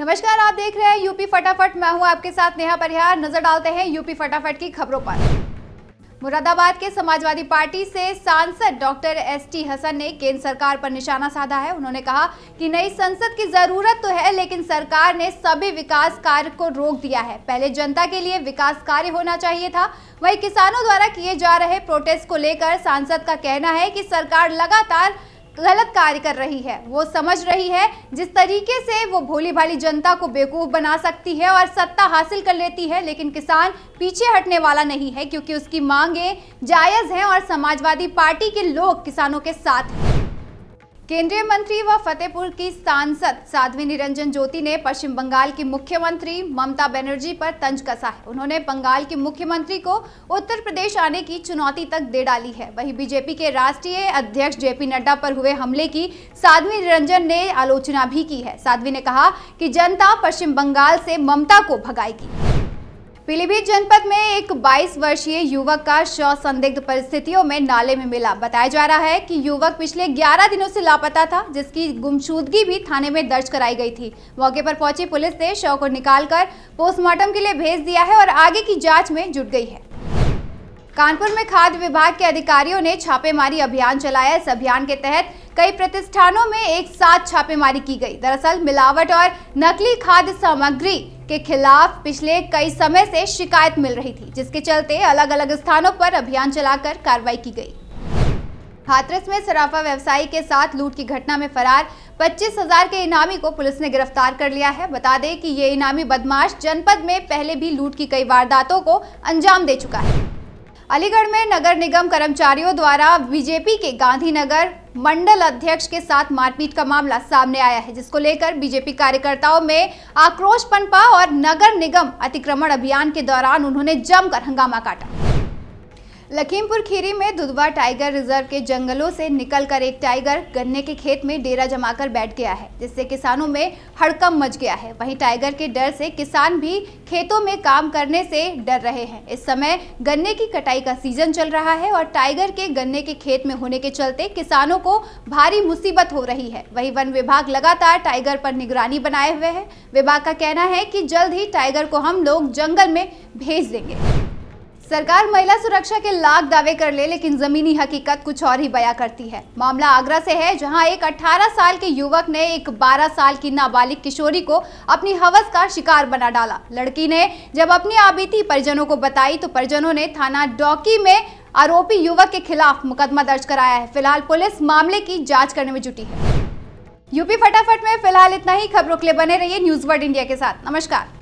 नमस्कार आप देख रहे हैं यूपी फटाफट मैं हूं आपके साथ नेहा परिहार नजर डालते हैं यूपी फटाफट की खबरों पर मुरादाबाद के समाजवादी पार्टी से सांसद डॉक्टर एस टी हसन ने केंद्र सरकार पर निशाना साधा है उन्होंने कहा कि नई संसद की जरूरत तो है लेकिन सरकार ने सभी विकास कार्य को रोक दिया है पहले जनता के लिए विकास कार्य होना चाहिए था वही किसानों द्वारा किए जा रहे प्रोटेस्ट को लेकर सांसद का कहना है की सरकार लगातार गलत कार्य कर रही है वो समझ रही है जिस तरीके से वो भोली भाली जनता को बेवकूफ़ बना सकती है और सत्ता हासिल कर लेती है लेकिन किसान पीछे हटने वाला नहीं है क्योंकि उसकी मांगे जायज़ हैं और समाजवादी पार्टी के लोग किसानों के साथ हैं केंद्रीय मंत्री व फतेहपुर की सांसद साध्वी निरंजन ज्योति ने पश्चिम बंगाल की मुख्यमंत्री ममता बनर्जी पर तंज कसा है उन्होंने बंगाल की मुख्यमंत्री को उत्तर प्रदेश आने की चुनौती तक दे डाली है वहीं बीजेपी के राष्ट्रीय अध्यक्ष जेपी नड्डा पर हुए हमले की साध्वी निरंजन ने आलोचना भी की है साध्वी ने कहा कि जनता पश्चिम बंगाल से ममता को भगाएगी पीलीभीत जनपद में एक 22 वर्षीय युवक का शव संदिग्ध परिस्थितियों में नाले में मिला बताया जा रहा है कि युवक पिछले 11 दिनों से लापता था जिसकी गुमशुदगी भी थाने में दर्ज कराई गई थी मौके पर पहुंची पुलिस ने शव को निकालकर पोस्टमार्टम के लिए भेज दिया है और आगे की जांच में जुट गई है कानपुर में खाद्य विभाग के अधिकारियों ने छापेमारी अभियान चलाया इस अभियान के तहत कई प्रतिष्ठानों में एक साथ छापेमारी की गई दरअसल मिलावट और नकली खाद्य सामग्री के खिलाफ पिछले कई समय से शिकायत मिल रही थी जिसके चलते अलग अलग स्थानों पर अभियान चलाकर कार्रवाई की गई हाथरस में सराफा व्यवसायी के साथ लूट की घटना में फरार पच्चीस हजार के इनामी को पुलिस ने गिरफ्तार कर लिया है बता दें कि ये इनामी बदमाश जनपद में पहले भी लूट की कई वारदातों को अंजाम दे चुका है अलीगढ़ में नगर निगम कर्मचारियों द्वारा बीजेपी के गांधीनगर मंडल अध्यक्ष के साथ मारपीट का मामला सामने आया है जिसको लेकर बीजेपी कार्यकर्ताओं में आक्रोश पनपा और नगर निगम अतिक्रमण अभियान के दौरान उन्होंने जमकर हंगामा काटा लखीमपुर खीरी में दुधवा टाइगर रिजर्व के जंगलों से निकलकर एक टाइगर गन्ने के खेत में डेरा जमाकर बैठ गया है जिससे किसानों में हड़कम मच गया है वहीं टाइगर के डर से किसान भी खेतों में काम करने से डर रहे हैं इस समय गन्ने की कटाई का सीजन चल रहा है और टाइगर के गन्ने के खेत में होने के चलते किसानों को भारी मुसीबत हो रही है वही वन विभाग लगातार टाइगर पर निगरानी बनाए हुए है विभाग का कहना है कि जल्द ही टाइगर को हम लोग जंगल में भेज देंगे सरकार महिला सुरक्षा के लाख दावे कर ले लेकिन जमीनी हकीकत कुछ और ही बया करती है मामला आगरा से है जहां एक 18 साल के युवक ने एक 12 साल की नाबालिग किशोरी को अपनी हवस का शिकार बना डाला लड़की ने जब अपनी आबीती परिजनों को बताई तो परिजनों ने थाना डॉकी में आरोपी युवक के खिलाफ मुकदमा दर्ज कराया है फिलहाल पुलिस मामले की जाँच करने में जुटी है यूपी फटाफट में फिलहाल इतना ही खबरों के लिए बने रही न्यूज वर्ड इंडिया के साथ नमस्कार